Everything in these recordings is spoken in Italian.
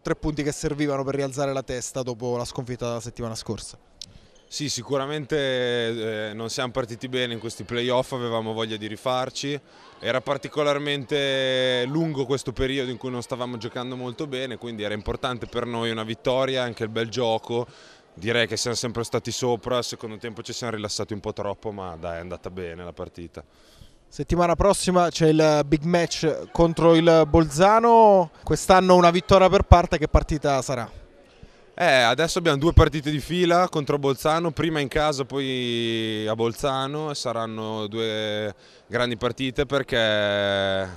Tre punti che servivano per rialzare la testa dopo la sconfitta della settimana scorsa. Sì, sicuramente eh, non siamo partiti bene in questi playoff, avevamo voglia di rifarci, era particolarmente lungo questo periodo in cui non stavamo giocando molto bene, quindi era importante per noi una vittoria, anche il bel gioco, direi che siamo sempre stati sopra, al secondo tempo ci siamo rilassati un po' troppo, ma dai è andata bene la partita. Settimana prossima c'è il big match contro il Bolzano, quest'anno una vittoria per parte, che partita sarà? Eh, adesso abbiamo due partite di fila contro Bolzano, prima in casa poi a Bolzano e saranno due grandi partite perché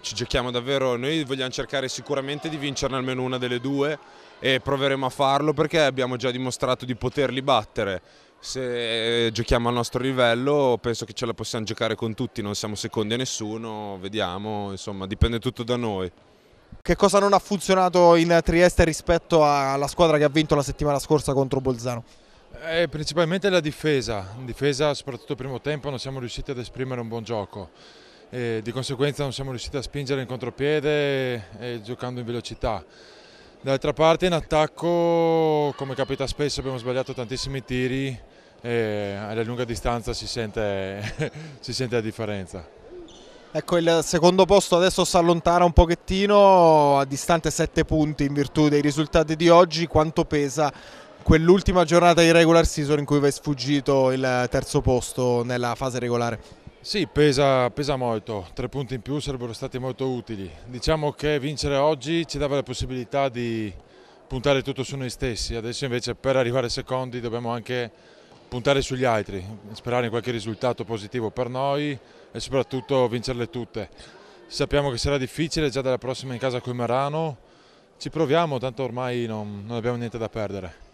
ci giochiamo davvero, noi vogliamo cercare sicuramente di vincerne almeno una delle due e proveremo a farlo perché abbiamo già dimostrato di poterli battere se eh, giochiamo al nostro livello penso che ce la possiamo giocare con tutti, non siamo secondi a nessuno, vediamo, insomma dipende tutto da noi. Che cosa non ha funzionato in Trieste rispetto alla squadra che ha vinto la settimana scorsa contro Bolzano? Eh, principalmente la difesa, in difesa soprattutto il primo tempo non siamo riusciti ad esprimere un buon gioco, e di conseguenza non siamo riusciti a spingere in contropiede e giocando in velocità. D'altra parte in attacco, come capita spesso, abbiamo sbagliato tantissimi tiri e alla lunga distanza si sente, si sente la differenza. Ecco, il secondo posto adesso si allontana un pochettino, a distante 7 punti in virtù dei risultati di oggi. Quanto pesa quell'ultima giornata di regular season in cui vi è sfuggito il terzo posto nella fase regolare? Sì, pesa, pesa molto. Tre punti in più sarebbero stati molto utili. Diciamo che vincere oggi ci dava la possibilità di puntare tutto su noi stessi. Adesso invece per arrivare secondi dobbiamo anche puntare sugli altri, sperare in qualche risultato positivo per noi e soprattutto vincerle tutte. Sappiamo che sarà difficile già dalla prossima in casa con Marano, ci proviamo, tanto ormai non, non abbiamo niente da perdere.